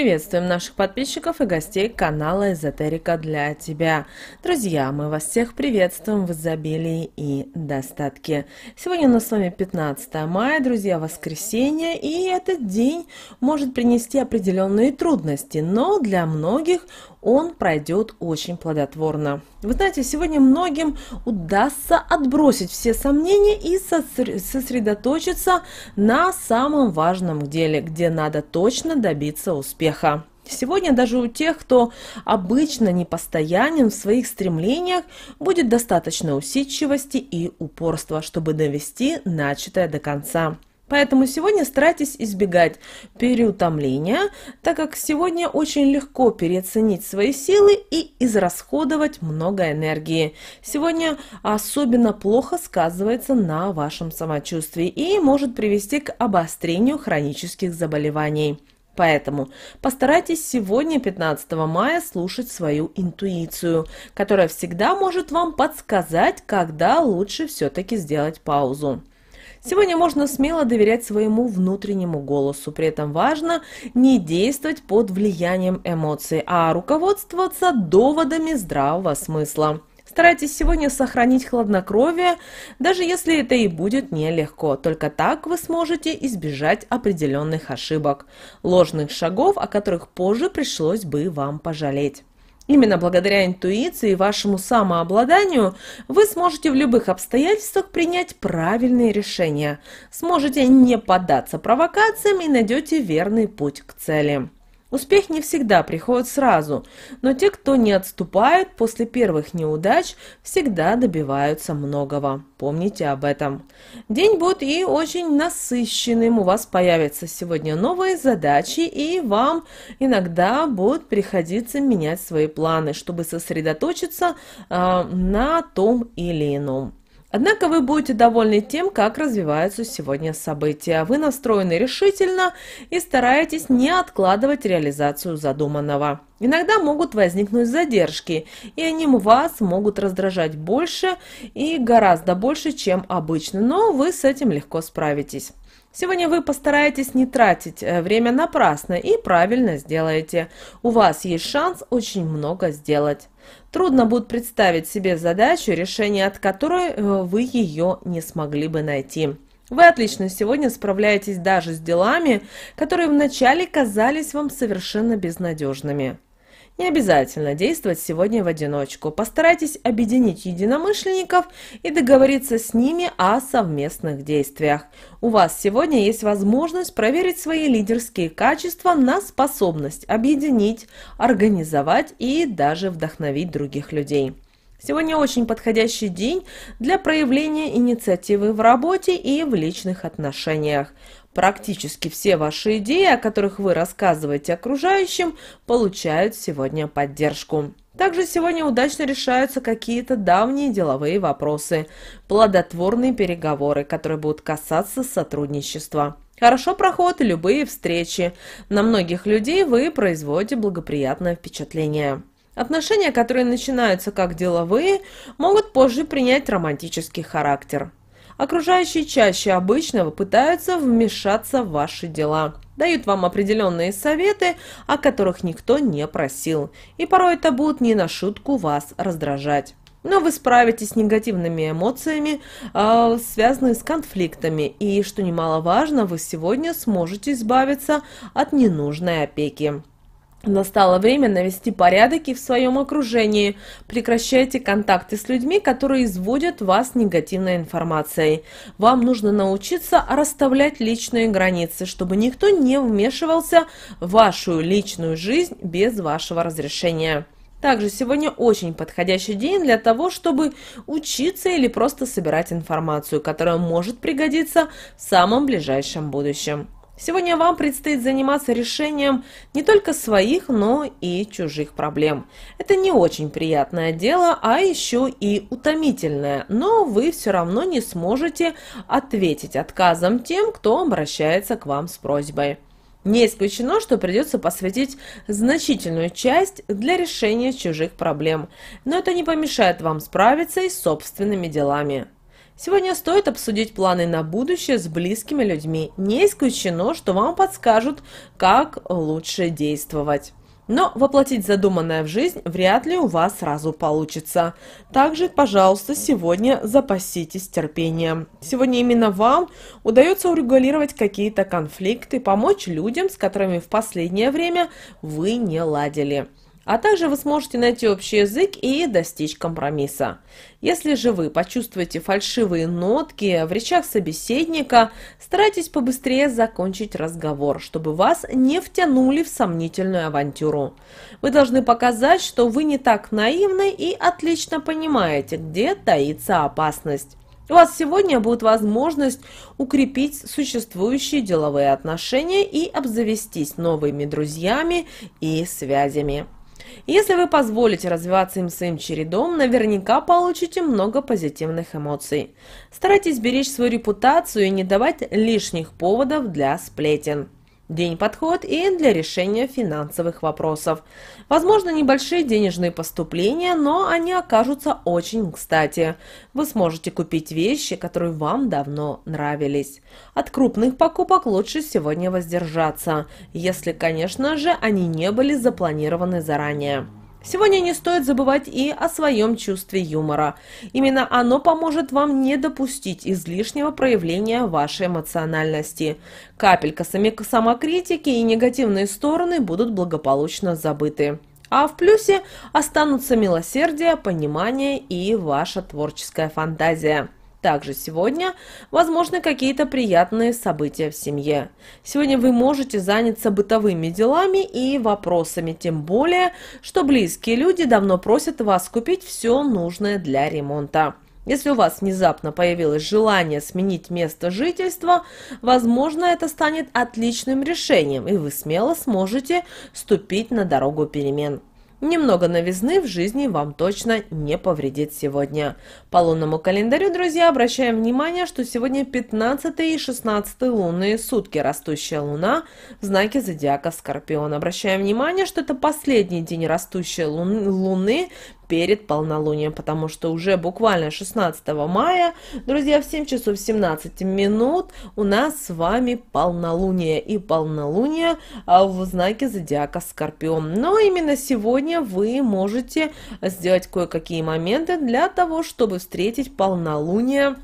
Приветствуем наших подписчиков и гостей канала «Эзотерика для тебя». Друзья, мы вас всех приветствуем в изобилии и достатке. Сегодня у нас с вами 15 мая, друзья, воскресенье, и этот день может принести определенные трудности, но для многих он пройдет очень плодотворно. Вы знаете, сегодня многим удастся отбросить все сомнения и сосредоточиться на самом важном деле, где надо точно добиться успеха. Сегодня даже у тех, кто обычно непостоянен в своих стремлениях, будет достаточно усидчивости и упорства, чтобы довести начатое до конца. Поэтому сегодня старайтесь избегать переутомления, так как сегодня очень легко переоценить свои силы и израсходовать много энергии. Сегодня особенно плохо сказывается на вашем самочувствии и может привести к обострению хронических заболеваний. Поэтому постарайтесь сегодня, 15 мая, слушать свою интуицию, которая всегда может вам подсказать, когда лучше все-таки сделать паузу. Сегодня можно смело доверять своему внутреннему голосу. При этом важно не действовать под влиянием эмоций, а руководствоваться доводами здравого смысла. Старайтесь сегодня сохранить хладнокровие, даже если это и будет нелегко. Только так вы сможете избежать определенных ошибок, ложных шагов, о которых позже пришлось бы вам пожалеть. Именно благодаря интуиции и вашему самообладанию вы сможете в любых обстоятельствах принять правильные решения, сможете не поддаться провокациям и найдете верный путь к цели. Успех не всегда приходит сразу, но те, кто не отступает после первых неудач, всегда добиваются многого. Помните об этом. День будет и очень насыщенным. У вас появятся сегодня новые задачи, и вам иногда будет приходиться менять свои планы, чтобы сосредоточиться э, на том или ином. Однако вы будете довольны тем, как развиваются сегодня события. Вы настроены решительно и стараетесь не откладывать реализацию задуманного. Иногда могут возникнуть задержки, и они вас могут раздражать больше и гораздо больше, чем обычно, но вы с этим легко справитесь. Сегодня вы постараетесь не тратить э, время напрасно и правильно сделаете. У вас есть шанс очень много сделать. Трудно будет представить себе задачу, решение от которой э, вы ее не смогли бы найти. Вы отлично сегодня справляетесь даже с делами, которые вначале казались вам совершенно безнадежными. Не обязательно действовать сегодня в одиночку. Постарайтесь объединить единомышленников и договориться с ними о совместных действиях. У вас сегодня есть возможность проверить свои лидерские качества на способность объединить, организовать и даже вдохновить других людей. Сегодня очень подходящий день для проявления инициативы в работе и в личных отношениях. Практически все ваши идеи, о которых вы рассказываете окружающим, получают сегодня поддержку. Также сегодня удачно решаются какие-то давние деловые вопросы, плодотворные переговоры, которые будут касаться сотрудничества. Хорошо проходят любые встречи. На многих людей вы производите благоприятное впечатление. Отношения, которые начинаются как деловые, могут позже принять романтический характер. Окружающие чаще обычного пытаются вмешаться в ваши дела, дают вам определенные советы, о которых никто не просил, и порой это будет не на шутку вас раздражать. Но вы справитесь с негативными эмоциями, а, связанными с конфликтами, и, что немаловажно, вы сегодня сможете избавиться от ненужной опеки. Настало время навести порядок и в своем окружении. Прекращайте контакты с людьми, которые изводят вас негативной информацией. Вам нужно научиться расставлять личные границы, чтобы никто не вмешивался в вашу личную жизнь без вашего разрешения. Также сегодня очень подходящий день для того, чтобы учиться или просто собирать информацию, которая может пригодиться в самом ближайшем будущем. Сегодня вам предстоит заниматься решением не только своих, но и чужих проблем. Это не очень приятное дело, а еще и утомительное, но вы все равно не сможете ответить отказом тем, кто обращается к вам с просьбой. Не исключено, что придется посвятить значительную часть для решения чужих проблем, но это не помешает вам справиться и с собственными делами. Сегодня стоит обсудить планы на будущее с близкими людьми. Не исключено, что вам подскажут, как лучше действовать. Но воплотить задуманное в жизнь вряд ли у вас сразу получится. Также, пожалуйста, сегодня запаситесь терпением. Сегодня именно вам удается урегулировать какие-то конфликты, помочь людям, с которыми в последнее время вы не ладили. А также вы сможете найти общий язык и достичь компромисса. Если же вы почувствуете фальшивые нотки в речах собеседника, старайтесь побыстрее закончить разговор, чтобы вас не втянули в сомнительную авантюру. Вы должны показать, что вы не так наивны и отлично понимаете, где таится опасность. У вас сегодня будет возможность укрепить существующие деловые отношения и обзавестись новыми друзьями и связями. Если вы позволите развиваться им своим чередом, наверняка получите много позитивных эмоций. Старайтесь беречь свою репутацию и не давать лишних поводов для сплетен. День подход и для решения финансовых вопросов. Возможно, небольшие денежные поступления, но они окажутся очень кстати. Вы сможете купить вещи, которые вам давно нравились. От крупных покупок лучше сегодня воздержаться, если, конечно же, они не были запланированы заранее. Сегодня не стоит забывать и о своем чувстве юмора. Именно оно поможет вам не допустить излишнего проявления вашей эмоциональности. Капелька самокритики и негативные стороны будут благополучно забыты. А в плюсе останутся милосердие, понимание и ваша творческая фантазия. Также сегодня возможны какие-то приятные события в семье. Сегодня вы можете заняться бытовыми делами и вопросами, тем более, что близкие люди давно просят вас купить все нужное для ремонта. Если у вас внезапно появилось желание сменить место жительства, возможно, это станет отличным решением, и вы смело сможете ступить на дорогу перемен. Немного новизны в жизни вам точно не повредит сегодня. По лунному календарю, друзья, обращаем внимание, что сегодня 15 и 16 лунные сутки растущая луна в знаке зодиака Скорпион. Обращаем внимание, что это последний день растущей луны перед полнолунием, потому что уже буквально 16 мая, друзья, в 7 часов 17 минут у нас с вами полнолуние. И полнолуние а, в знаке зодиака Скорпион. Но именно сегодня вы можете сделать кое-какие моменты для того, чтобы встретить полнолуние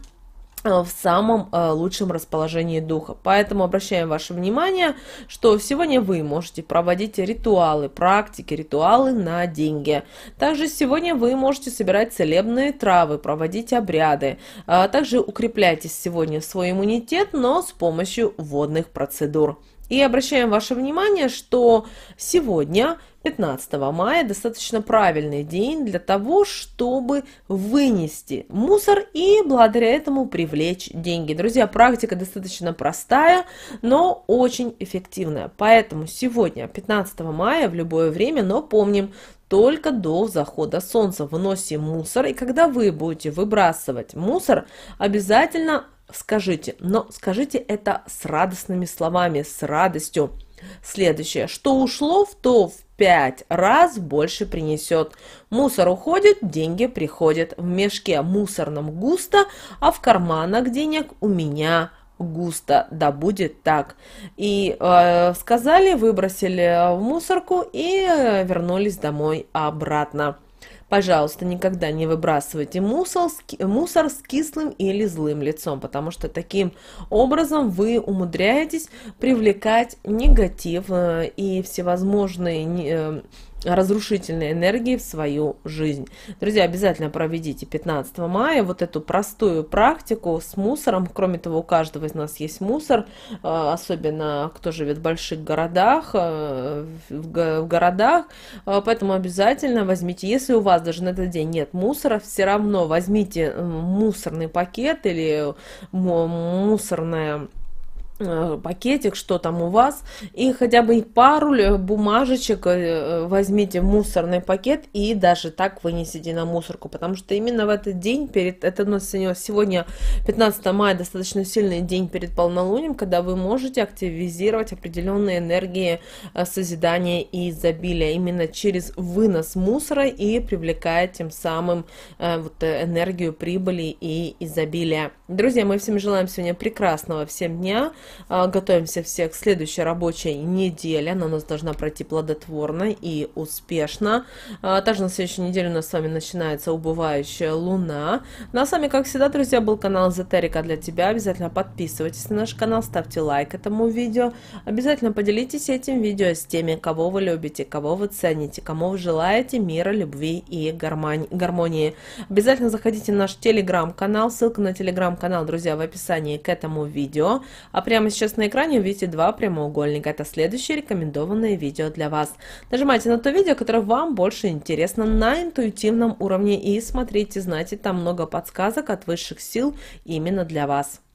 Э, в самом э, лучшем расположении духа. Поэтому обращаем ваше внимание, что сегодня вы можете проводить ритуалы, практики, ритуалы на деньги. Также сегодня вы можете собирать целебные травы, проводить обряды. Э, также укрепляйте сегодня свой иммунитет, но с помощью водных процедур. И обращаем ваше внимание, что сегодня, 15 мая, достаточно правильный день для того, чтобы вынести мусор и благодаря этому привлечь деньги. Друзья, практика достаточно простая, но очень эффективная. Поэтому сегодня, 15 мая, в любое время, но помним, только до захода солнца выносим мусор. И когда вы будете выбрасывать мусор, обязательно скажите, но скажите это с радостными словами, с радостью. Следующее, что ушло, в то в пять раз больше принесет. Мусор уходит, деньги приходят. В мешке мусорном густо, а в карманах денег у меня густо, да будет так. И э, сказали, выбросили в мусорку и вернулись домой обратно. Пожалуйста, никогда не выбрасывайте мусор, мусор с кислым или злым лицом, потому что таким образом вы умудряетесь привлекать негатив э, и всевозможные э, разрушительной энергии в свою жизнь. Друзья, обязательно проведите 15 мая вот эту простую практику с мусором. Кроме того, у каждого из нас есть мусор, э, особенно кто живет в больших городах, э, в городах, э, поэтому обязательно возьмите, если у вас даже на этот день нет мусора, все равно возьмите мусорный пакет или мусорное Э, пакетик, что там у вас, и хотя бы пару э, бумажечек э, возьмите в мусорный пакет и даже так вынесите на мусорку, потому что именно в этот день, перед, это у нас сегодня 15 мая, достаточно сильный день перед полнолунием, когда вы можете активизировать определенные энергии созидания и изобилия именно через вынос мусора и привлекая тем самым вот, энергию прибыли и изобилия. Друзья, мы всем желаем сегодня прекрасного всем дня, а, готовимся все к следующей рабочей неделе. Она у нас должна пройти плодотворно и успешно. А, также на следующей неделе у нас с вами начинается убывающая луна. На ну, а с вами, как всегда, друзья, был канал Эзотерика для тебя. Обязательно подписывайтесь на наш канал, ставьте лайк этому видео. Обязательно поделитесь этим видео с теми, кого вы любите, кого вы цените, кому вы желаете мира, любви и гармонии. Обязательно заходите на наш телеграм-канал. Ссылка на телеграм-канал, друзья, в описании к этому видео. А прямо Прямо сейчас на экране увидите два прямоугольника. Это следующее рекомендованное видео для вас. Нажимайте на то видео, которое вам больше интересно на интуитивном уровне и смотрите, знаете, там много подсказок от высших сил именно для вас.